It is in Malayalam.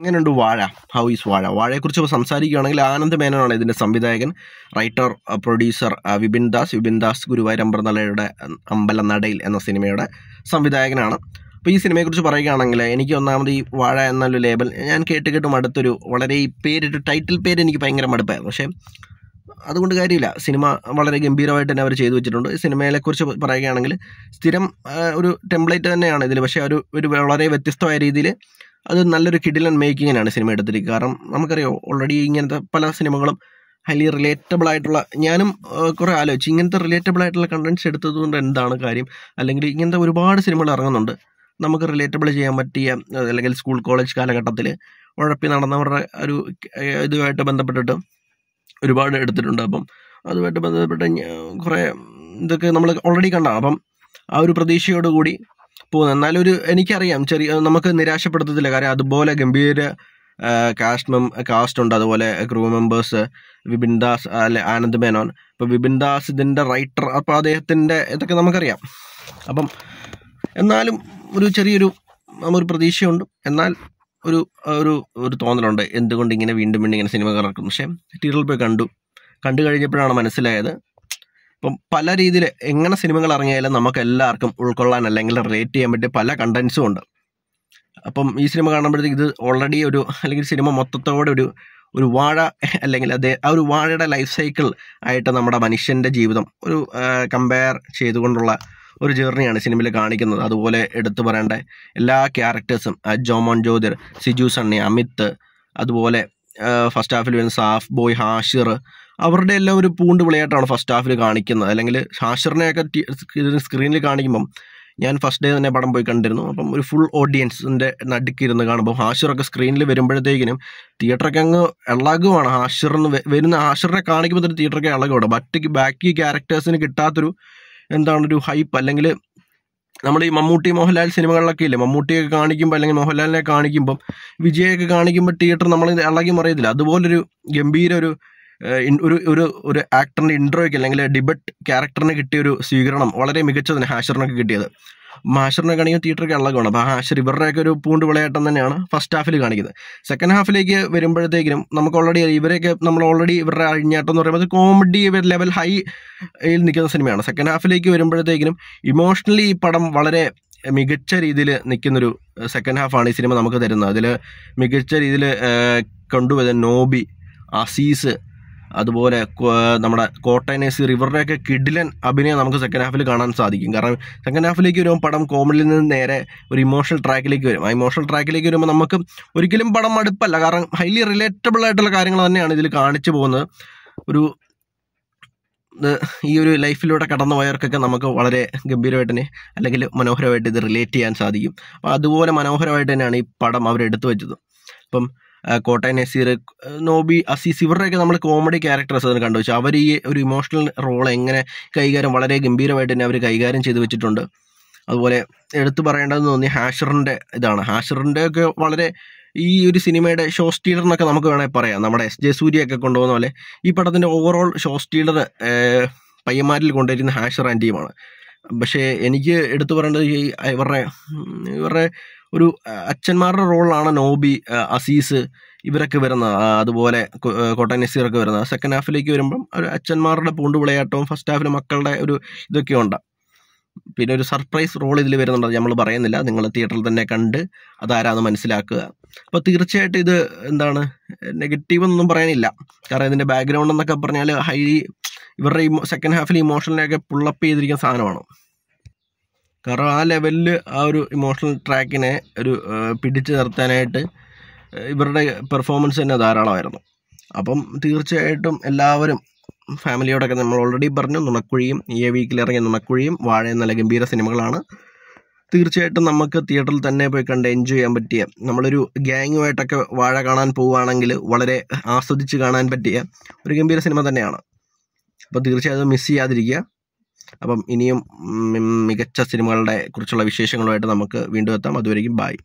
എങ്ങനെയുണ്ട് വാഴ ഹൗ ഈസ് വാഴ വാഴയെക്കുറിച്ച് ഇപ്പോൾ സംസാരിക്കുകയാണെങ്കിൽ ആനന്ദ് മേനോനാണ് ഇതിൻ്റെ സംവിധായകൻ writer producer uh, uh, Vipin Das Vipin Das Guruvayur അമ്പലനടയുടെ നടയിൽ എന്ന സിനിമയുടെ സംവിധായകനാണ് അപ്പോൾ ഈ സിനിമയെക്കുറിച്ച് പറയുകയാണെങ്കിൽ എനിക്ക് ഒന്നാമത് ഈ വാഴ എന്നൊരു ലേബൽ ഞാൻ കേട്ട് കേട്ട് അടുത്തൊരു വളരെ ഈ പേരിട്ട് ടൈറ്റിൽ പേര് എനിക്ക് ഭയങ്കര മടുപ്പായിരുന്നു പക്ഷേ അതുകൊണ്ട് കാര്യമില്ല സിനിമ വളരെ ഗംഭീരമായിട്ട് തന്നെ അവർ ചെയ്തു വെച്ചിട്ടുണ്ട് ഈ സിനിമയെക്കുറിച്ച് പറയുകയാണെങ്കിൽ സ്ഥിരം uh, ഒരു ടെംപ്ലേറ്റ് തന്നെയാണ് ഇതിൽ പക്ഷേ ഒരു ഒരു വളരെ വ്യത്യസ്തമായ രീതിയിൽ അത് നല്ലൊരു കിഡിലൻ മേക്കിങ്ങിനാണ് സിനിമ എടുത്തിരിക്കുക കാരണം നമുക്കറിയോ ഓൾറെഡി ഇങ്ങനത്തെ പല സിനിമകളും ഹൈലി റിലേറ്റബിൾ ആയിട്ടുള്ള ഞാനും കുറേ ആലോചിച്ചു ഇങ്ങനത്തെ റിലേറ്റബിൾ ആയിട്ടുള്ള കണ്ടൻസ് എടുത്തതുകൊണ്ട് എന്താണ് കാര്യം അല്ലെങ്കിൽ ഇങ്ങനത്തെ ഒരുപാട് സിനിമകൾ ഇറങ്ങുന്നുണ്ട് നമുക്ക് റിലേറ്റബിൾ ചെയ്യാൻ പറ്റിയ അല്ലെങ്കിൽ സ്കൂൾ കോളേജ് കാലഘട്ടത്തിൽ ഉഴപ്പി നടന്നവരുടെ ഒരു ഇതുമായിട്ട് ബന്ധപ്പെട്ടിട്ട് ഒരുപാട് എടുത്തിട്ടുണ്ട് അപ്പം അതുമായിട്ട് ബന്ധപ്പെട്ട് കുറേ ഇതൊക്കെ നമ്മൾ ഓൾറെഡി കണ്ട അപ്പം ആ ഒരു പ്രതീക്ഷയോടുകൂടി പോകുന്നത് എന്നാലും ഒരു എനിക്കറിയാം ചെറിയ നമുക്ക് നിരാശപ്പെടുത്തത്തില്ല കാര്യം അതുപോലെ ഗംഭീര കാസ്റ്റ് മെം കാസ്റ്റ് ഉണ്ട് അതുപോലെ ക്രൂ മെമ്പേഴ്സ് വിപിൻ ദാസ് അല്ലെ ആനന്ദ് മേനോൻ ഇപ്പോൾ വിപിൻ ദാസ് ഇതിൻ്റെ റൈറ്റർ അപ്പം അദ്ദേഹത്തിൻ്റെ ഇതൊക്കെ നമുക്കറിയാം അപ്പം എന്നാലും ഒരു ചെറിയൊരു നമ്മൊരു പ്രതീക്ഷയുണ്ട് എന്നാൽ ഒരു ഒരു ഒരു തോന്നലുണ്ട് എന്തുകൊണ്ട് ഇങ്ങനെ വീണ്ടും വീണ്ടും ഇങ്ങനെ സിനിമ ഇറക്കും പക്ഷേ തിയേറ്ററിൽ പോയി കണ്ടു കണ്ടു കഴിഞ്ഞപ്പോഴാണ് മനസ്സിലായത് ഇപ്പം പല രീതിയിൽ എങ്ങനെ സിനിമകൾ ഇറങ്ങിയാലും നമുക്ക് എല്ലാവർക്കും ഉൾക്കൊള്ളാൻ അല്ലെങ്കിൽ റിലേറ്റ് ചെയ്യാൻ പറ്റിയ പല കണ്ടൻസും ഉണ്ട് അപ്പം ഈ സിനിമ കാണുമ്പോഴത്തേക്ക് ഇത് ഓൾറെഡി ഒരു അല്ലെങ്കിൽ സിനിമ മൊത്തത്തോടെ ഒരു ഒരു വാഴ അല്ലെങ്കിൽ അതേ ആ ഒരു വാഴയുടെ ലൈഫ് സൈക്കിൾ ആയിട്ട് നമ്മുടെ മനുഷ്യൻ്റെ ജീവിതം ഒരു കമ്പയർ ചെയ്തുകൊണ്ടുള്ള ഒരു ജേർണിയാണ് സിനിമയിൽ കാണിക്കുന്നത് അതുപോലെ എടുത്തു പറയേണ്ട എല്ലാ ക്യാരക്ടേഴ്സും ജോമോൻ ജ്യോതിർ സിജു സണ്ണി അമിത് അതുപോലെ ഫസ്റ്റ് ഹാഫിൽ വരുന്ന സാഫ് ബോയ് ഹാഷിർ അവരുടെ എല്ലാം ഒരു പൂണ്ട് വിളയാട്ടാണ് ഫസ്റ്റ് ഹാഫിൽ കാണിക്കുന്നത് അല്ലെങ്കിൽ ഷാഷറിനെയൊക്കെ സ്ക്രീനിൽ കാണിക്കുമ്പം ഞാൻ ഫസ്റ്റ് ഡേ തന്നെ പടം പോയി കണ്ടിരുന്നു അപ്പം ഒരു ഫുൾ ഓഡിയൻസിൻ്റെ നടുക്കിരുന്ന് കാണുമ്പോൾ ഹാഷിറൊക്കെ സ്ക്രീനിൽ വരുമ്പോഴത്തേക്കിനും തിയേറ്ററൊക്കെ അങ്ങ് ഇളകുവാണ് ഹാഷിറിന് വരുന്ന ഹാഷിറിനെ കാണിക്കുമ്പോൾ തന്നെ തിയേറ്ററൊക്കെ ഇളകുവാണ് ബാക്കി ബാക്കി ക്യാരക്ടേഴ്സിന് കിട്ടാത്തൊരു എന്താണൊരു ഹൈപ്പ് അല്ലെങ്കിൽ നമ്മൾ ഈ മമ്മൂട്ടി മോഹൻലാൽ സിനിമകളിലൊക്കെ ഇല്ലേ മമ്മൂട്ടിയൊക്കെ കാണിക്കുമ്പോൾ അല്ലെങ്കിൽ മോഹൻലാലിനെ കാണിക്കുമ്പം വിജയൊക്കെ കാണിക്കുമ്പോൾ തിയേറ്റർ നമ്മൾ ഇളകി മറിയത്തില്ല അതുപോലൊരു ഗംഭീര ഒരു ഒരു ഒരു ഒരു ആക്ടറിൻ്റെ ഇൻട്രോയ്ക്ക് അല്ലെങ്കിൽ ഡിബറ്റ് ക്യാരക്ടറിന് കിട്ടിയ ഒരു സ്വീകരണം വളരെ മികച്ചതാണ് ഹാഷറിനൊക്കെ കിട്ടിയത് ഹാഷറിനെ കാണിക്കുന്ന തിയേറ്റർ കള്ളക്കമാണ് അപ്പോൾ ഹാഷർ ഇവരുടെയൊക്കെ ഒരു പൂണ്ട് വിളയാട്ടം തന്നെയാണ് ഫസ്റ്റ് ഹാഫിൽ കാണിക്കുന്നത് സെക്കൻഡ് ഹാഫിലേക്ക് വരുമ്പോഴത്തേക്കിനും നമുക്ക് ഓൾറെഡി ഇവരെയൊക്കെ നമ്മൾ ഓൾറെഡി ഇവരുടെ അഴിഞ്ഞാട്ടം എന്ന് പറയുമ്പോൾ കോമഡി ലെവൽ ഹൈ യിൽ നിൽക്കുന്ന സിനിമയാണ് സെക്കൻഡ് ഹാഫിലേക്ക് വരുമ്പോഴത്തേക്കിനും ഇമോഷണലി ഈ പടം വളരെ മികച്ച രീതിയിൽ നിൽക്കുന്നൊരു സെക്കൻഡ് ഹാഫാണ് ഈ സിനിമ നമുക്ക് തരുന്നത് അതിൽ മികച്ച രീതിയിൽ കൊണ്ടുപോയത് നോബി അസീസ് അതുപോലെ നമ്മുടെ കോട്ടയനേസി ഇവരുടെയൊക്കെ കിഡിലൻ അഭിനയം നമുക്ക് സെക്കൻഡ് ഹാഫിൽ കാണാൻ സാധിക്കും കാരണം സെക്കൻഡ് ഹാഫിലേക്ക് വരുമ്പോൾ പടം കോമഡിയിൽ നിന്ന് നേരെ ഒരു ഇമോഷണൽ ട്രാക്കിലേക്ക് വരും ആ ഇമോഷണൽ ട്രാക്കിലേക്ക് വരുമ്പോൾ നമുക്ക് ഒരിക്കലും പടം മടുപ്പല്ല കാരണം ഹൈലി റിലേറ്റബിൾ ആയിട്ടുള്ള കാര്യങ്ങൾ തന്നെയാണ് ഇതിൽ കാണിച്ചു പോകുന്നത് ഒരു ഈ ഒരു ലൈഫിലൂടെ കടന്നു പോയവർക്കൊക്കെ നമുക്ക് വളരെ ഗംഭീരമായിട്ട് തന്നെ അല്ലെങ്കിൽ മനോഹരമായിട്ട് ഇത് റിലേറ്റ് ചെയ്യാൻ സാധിക്കും അപ്പോൾ അതുപോലെ മനോഹരമായിട്ട് തന്നെയാണ് ഈ പടം അവരെടുത്തു വെച്ചത് അപ്പം കോട്ടയം നസീർ നോബി അസീസ് ഇവരുടെയൊക്കെ നമ്മൾ കോമഡി ക്യാരക്ടേഴ്സ് അതിന് കണ്ടു വെച്ചാൽ അവർ ഈ ഒരു ഇമോഷണൽ റോൾ എങ്ങനെ കൈകാര്യം വളരെ ഗംഭീരമായിട്ട് തന്നെ അവർ കൈകാര്യം ചെയ്തു വെച്ചിട്ടുണ്ട് അതുപോലെ എടുത്തു പറയേണ്ടതെന്ന് തോന്നി ഹാഷറിൻ്റെ ഇതാണ് ഹാഷറിൻ്റെ ഒക്കെ വളരെ ഈ ഒരു സിനിമയുടെ ഷോ സ്റ്റീലർ എന്നൊക്കെ നമുക്ക് വേണമെങ്കിൽ പറയാം നമ്മുടെ എസ് ജെ സൂര്യയൊക്കെ കൊണ്ടുപോകുന്ന പോലെ ഈ പടത്തിൻ്റെ ഓവറോൾ ഷോ സ്റ്റീലർ പയ്യന്മാരിൽ കൊണ്ടുവരുന്ന ഹാഷർ ആൻറ്റിയുമാണ് പക്ഷേ എനിക്ക് എടുത്തു പറയേണ്ടത് ഈ ഇവരുടെ ഇവരുടെ ഒരു അച്ഛന്മാരുടെ റോളാണ് നോബി അസീസ് ഇവരൊക്കെ വരുന്നത് അതുപോലെ കോട്ടയം നസീറൊക്കെ വരുന്നത് സെക്കൻഡ് ഹാഫിലേക്ക് വരുമ്പം ഒരു അച്ഛന്മാരുടെ പൂണ്ട് വിളയാട്ടവും ഫസ്റ്റ് ഹാഫിൽ മക്കളുടെ ഒരു ഇതൊക്കെ ഉണ്ട് പിന്നെ ഒരു സർപ്രൈസ് റോൾ ഇതിൽ വരുന്നുണ്ട് നമ്മൾ പറയുന്നില്ല നിങ്ങൾ തിയേറ്ററിൽ തന്നെ കണ്ട് അതാരാന്ന് മനസ്സിലാക്കുക അപ്പോൾ തീർച്ചയായിട്ടും ഇത് എന്താണ് നെഗറ്റീവ് എന്നൊന്നും പറയാനില്ല കാരണം ഇതിൻ്റെ ബാക്ക്ഗ്രൗണ്ട് എന്നൊക്കെ പറഞ്ഞാൽ ഹൈ ഇവരുടെ ഈ സെക്കൻഡ് ഹാഫിൽ ഇമോഷണലിനെയൊക്കെ പുള്ളപ്പ് ചെയ്തിരിക്കുന്ന സാധനമാണ് കാരണം ആ ലെവലിൽ ആ ഒരു ഇമോഷണൽ ട്രാക്കിനെ ഒരു പിടിച്ചു നിർത്താനായിട്ട് ഇവരുടെ പെർഫോമൻസ് തന്നെ ധാരാളമായിരുന്നു അപ്പം തീർച്ചയായിട്ടും എല്ലാവരും ഫാമിലിയോടൊക്കെ നമ്മൾ ഓൾറെഡി പറഞ്ഞു നുണക്കുഴിയും ഈ വീക്കിൽ ഇറങ്ങിയ നുണക്കുഴിയും വാഴ നല്ല ഗംഭീര സിനിമകളാണ് തീർച്ചയായിട്ടും നമുക്ക് തിയേറ്ററിൽ തന്നെ പോയി കണ്ട് എൻജോയ് ചെയ്യാൻ പറ്റിയ നമ്മളൊരു ഗ്യാങ്ങുമായിട്ടൊക്കെ വാഴ കാണാൻ പോവുകയാണെങ്കിൽ വളരെ ആസ്വദിച്ച് കാണാൻ പറ്റിയ ഒരു ഗംഭീര സിനിമ തന്നെയാണ് അപ്പോൾ തീർച്ചയായും മിസ് ചെയ്യാതിരിക്കുക അപ്പം ഇനിയും മികച്ച സിനിമകളുടെ കുറിച്ചുള്ള വിശേഷങ്ങളുമായിട്ട് നമുക്ക് വീണ്ടും എത്താം അതുവരെയും ബായ്